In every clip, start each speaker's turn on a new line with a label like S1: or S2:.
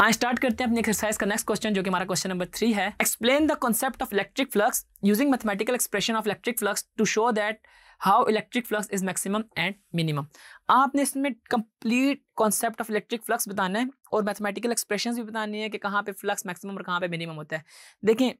S1: आज स्टार्ट करते हैं अपनी एक्सरसाइज का नेक्स्ट क्वेश्चन जो कि हमारा क्वेश्चन नंबर थ्री है explain the concept of electric flux using mathematical expression of electric flux to show that how electric flux is maximum and minimum आपने इसमें complete concept of electric flux बताना है और mathematical expression भी बतानी है कि कहाँ पे फ्लक्स मैक्सिमम और कहाँ पे मिनिमम होता है देखें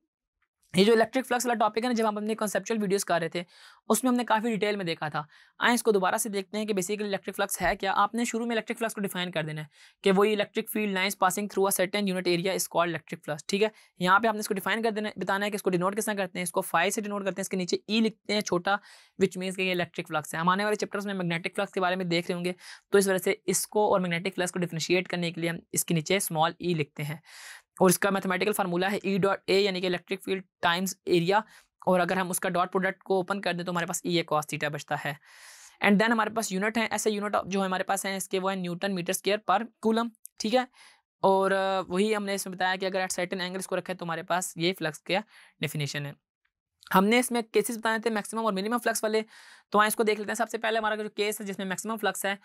S1: ये जो इलेक्ट्रिक फ्लक्स वाला टॉपिक है ना जब हम अपने कॉन्सेप्चुअल वीडियोस कर रहे थे उसमें हमने काफ़ी डिटेल में देखा था आए इसको दोबारा से देखते हैं कि बेसिकली इलेक्ट्रिक फ्लक्स है क्या आपने शुरू में इलेक्ट्रिक फ्लक्स को डिफाइन कर देना है कि वही electric field lines passing through a certain unit area is called electric flux ठीक है यहाँ पे आपने इसको डिफाइन कर देना बताना है कि इसको डिनोट किसान करते हैं इसको फाइव से डिनोट करते हैं इसके नीचे ई e लिखते हैं छोटा विच मीन्स के ये इलेक्ट्रिक फ्लक्स है हम आने वाले चैप्टर्स में मैग्नेटिक फ्लक्स के बारे में देख रहे होंगे तो इस वजह से इसको और मैग्नेटिक फ्लक्स को डिफ्रेंशिएट करने के लिए हम इसके नीचे स्मॉल ई e लिखते हैं और इसका मैथमेटिकल फार्मूला है ई डॉट ए यानी कि इलेक्ट्रिक फील्ड टाइम्स एरिया और अगर हम उसका डॉट प्रोडक्ट को ओपन कर दें तो हमारे पास ई ए कॉस थीटा बचता है एंड देन हमारे पास यूनिट है ऐसे यूनिट जो हमारे पास हैं इसके वो है newton metre square per coulomb ठीक है और वही हमने इसमें बताया कि अगर एट सर्टेन एंगल इसको रखें तो हमारे पास ये फ्लक्स का डेफिनेशन है हमने इसमें केसेस बताए थे मैक्सिमम और मिनिमम फ्लक्स वाले तो आए इसको देख लेते हैं सबसे पहले हमारा जो केस है जिसमें मैक्सिमम फ्लक्स है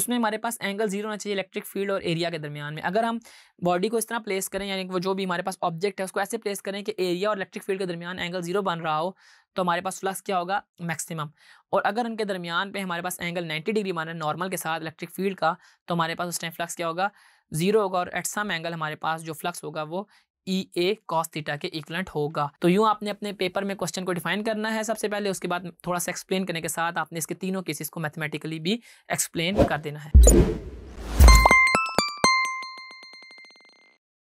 S1: उसमें हमारे पास एंगल जीरो होना चाहिए इलेक्ट्रिक फील्ड और एरिया के दरमियान में अगर हम बॉडी को इस तरह प्लेस करें यानी वो जो भी हमारे पास ऑब्जेक्ट है उसको ऐसे प्लेस करें कि एरिया और इलेक्ट्रिक फील्ड के दरमियान एंगल जीरो बन रहा हो तो हमारे पास फ्लक्स क्या होगा मैक्सिमम और अगर उनके दरमियान पर हमारे पास एंगल नाइन्टी डिग्री माना नॉर्मल के साथ इलेक्ट्रिक फील्ड का तो हमारे पास उस टाइम फ्लक्स क्या होगा जीरो होगा और एट सम एंगल हमारे पास जो फ्लक्स होगा वो ई ए कॉस थीटा के इक्वलेंट होगा तो यूं आपने अपने पेपर में क्वेश्चन को डिफाइन करना है सबसे पहले उसके बाद थोड़ा सा एक्सप्लेन करने के साथ आपने इसके तीनों केसेस को मैथमेटिकली भी एक्सप्लेन कर देना है